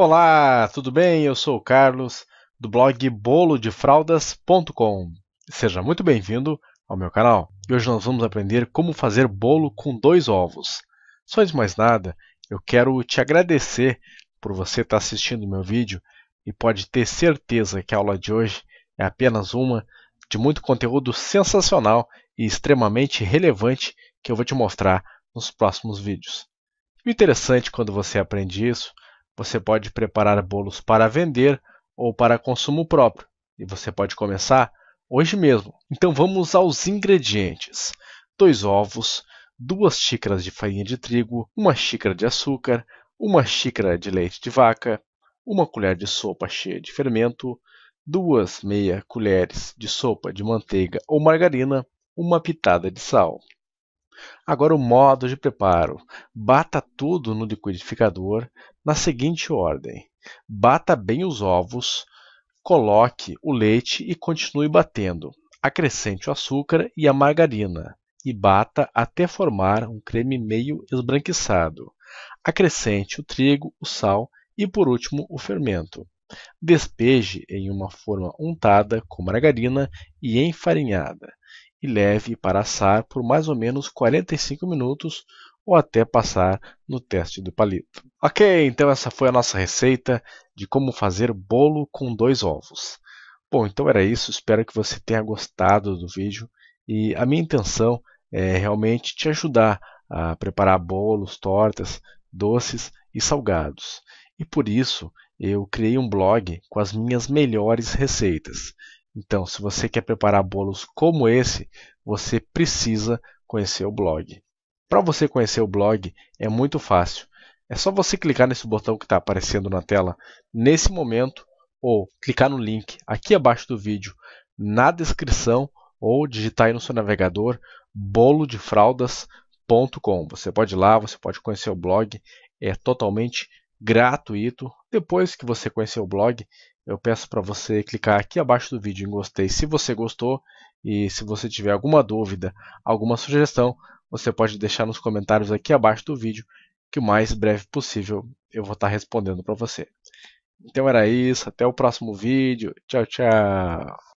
Olá, tudo bem? Eu sou o Carlos, do blog bolodefraldas.com. Seja muito bem-vindo ao meu canal. E hoje nós vamos aprender como fazer bolo com dois ovos. Só de mais nada, eu quero te agradecer por você estar tá assistindo o meu vídeo e pode ter certeza que a aula de hoje é apenas uma de muito conteúdo sensacional e extremamente relevante que eu vou te mostrar nos próximos vídeos. O interessante quando você aprende isso você pode preparar bolos para vender ou para consumo próprio, e você pode começar hoje mesmo. Então vamos aos ingredientes: dois ovos, duas xícaras de farinha de trigo, uma xícara de açúcar, uma xícara de leite de vaca, uma colher de sopa cheia de fermento, duas meia colheres de sopa de manteiga ou margarina, uma pitada de sal. Agora o modo de preparo. Bata tudo no liquidificador na seguinte ordem: bata bem os ovos, coloque o leite e continue batendo. Acrescente o açúcar e a margarina e bata até formar um creme meio esbranquiçado. Acrescente o trigo, o sal e por último o fermento. Despeje em uma forma untada com margarina e enfarinhada e leve para assar por mais ou menos 45 minutos ou até passar no teste do palito. Ok, então essa foi a nossa receita de como fazer bolo com dois ovos. Bom, então era isso, espero que você tenha gostado do vídeo e a minha intenção é realmente te ajudar a preparar bolos, tortas, doces e salgados. E por isso eu criei um blog com as minhas melhores receitas. Então, se você quer preparar bolos como esse, você precisa conhecer o blog. Para você conhecer o blog, é muito fácil. É só você clicar nesse botão que está aparecendo na tela nesse momento ou clicar no link aqui abaixo do vídeo na descrição ou digitar aí no seu navegador bolodefraldas.com. Você pode ir lá, você pode conhecer o blog, é totalmente gratuito, depois que você conhecer o blog, eu peço para você clicar aqui abaixo do vídeo em gostei se você gostou e se você tiver alguma dúvida, alguma sugestão, você pode deixar nos comentários aqui abaixo do vídeo que o mais breve possível eu vou estar tá respondendo para você. Então era isso, até o próximo vídeo. Tchau, tchau!